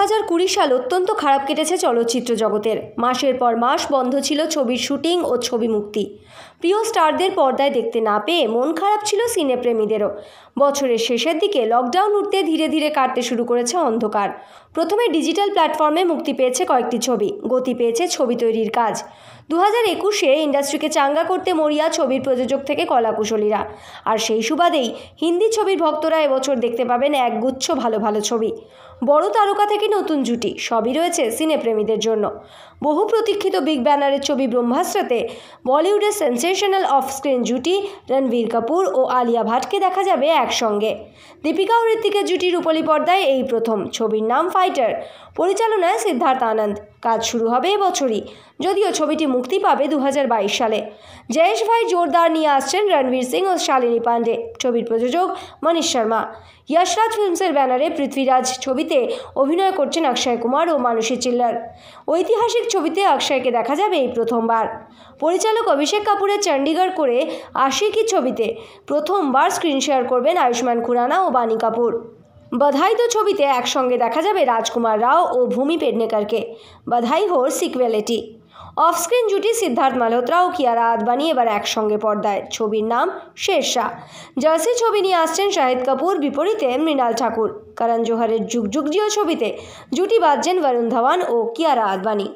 হাজার কুড়ি সাল অত্যন্ত খারাপ কেটেছে চলচ্চিত্র জগতের মাসের পর মাস বন্ধ ছিল ছবির শুটিং ও ছবি মুক্তি প্রিয় স্টারদের পর্দায় দেখতে না পেয়ে মন খারাপ ছিল সিনেপ্রেমীদেরও বছরের শেষের দিকে লকডাউন উঠতে ধীরে ধীরে কাটতে শুরু করেছে অন্ধকার প্রথমে ডিজিটাল প্ল্যাটফর্মে মুক্তি পেয়েছে কয়েকটি ছবি গতি পেয়েছে ছবি তৈরির কাজ দু হাজার একুশে ইন্ডাস্ট্রিকে চাঙ্গা করতে মরিয়া ছবির প্রযোজক থেকে কলাকুশলীরা আর সেই সুবাদেই হিন্দি ছবির ভক্তরা এবছর দেখতে পাবেন এক গুচ্ছ ভালো ভালো ছবি বড় তারকা থেকে নতুন জুটি সবই রয়েছে সিনেপ্রেমীদের জন্য বহু প্রতীক্ষিত বিগ ব্যানারের ছবি ব্রহ্মাস্ত্রতে বলিউডের সেন্সেশনাল অফ স্ক্রিন জুটি রণবীর কাপুর ও আলিয়া ভাটকে দেখা যাবে একসঙ্গে দীপিকা ও ঋত্বিকের জুটি রূপলি পর্দায় এই প্রথম ছবির নাম ফাইটার পরিচালনায় সিদ্ধার্থ আনন্দ কাজ শুরু হবে এবছরই যদিও ছবিটি মুক্তি পাবে দু সালে জয়েশ ভাই জোরদার নিয়ে আসছেন রণবীর সিং ও শালিনী পাণ্ডে ছবির প্রযোজক মনীষ শর্মা ইয়াশরাজ ফিল্মসের ব্যানারে পৃথ্বীরাজ ছবিতে অভিনয় করছেন অক্ষয় কুমার ও মানুষী চিল্লার ঐতিহাসিক ছবিতে অক্ষয়কে দেখা যাবে এই প্রথমবার পরিচালক অভিষেক কাপুরের চণ্ডীগড় করে আশিকি ছবিতে প্রথমবার স্ক্রিন শেয়ার করবেন আয়ুষ্মান খুরানা ও বাণী কাপুর বধাই তো ছবিতে একসঙ্গে দেখা যাবে রাজকুমার রাও ও ভূমি পেডনেকারকে বাধাই হোর সিকুয়েল অফস্ক্রিন জুটি সিদ্ধার্থ মালহোত্রা ও কিয়ারা আদবানি এবার একসঙ্গে পর্দায় ছবির নাম শেরশাহ জার্সি ছবি নিয়ে আসছেন শাহিদ কাপুর বিপরীতে মৃণাল ঠাকুর করণ জোহারের যুগ যুগ ছবিতে জুটি বাজছেন বরুণ ধাওয়ান ও কিয়ারা আদবানি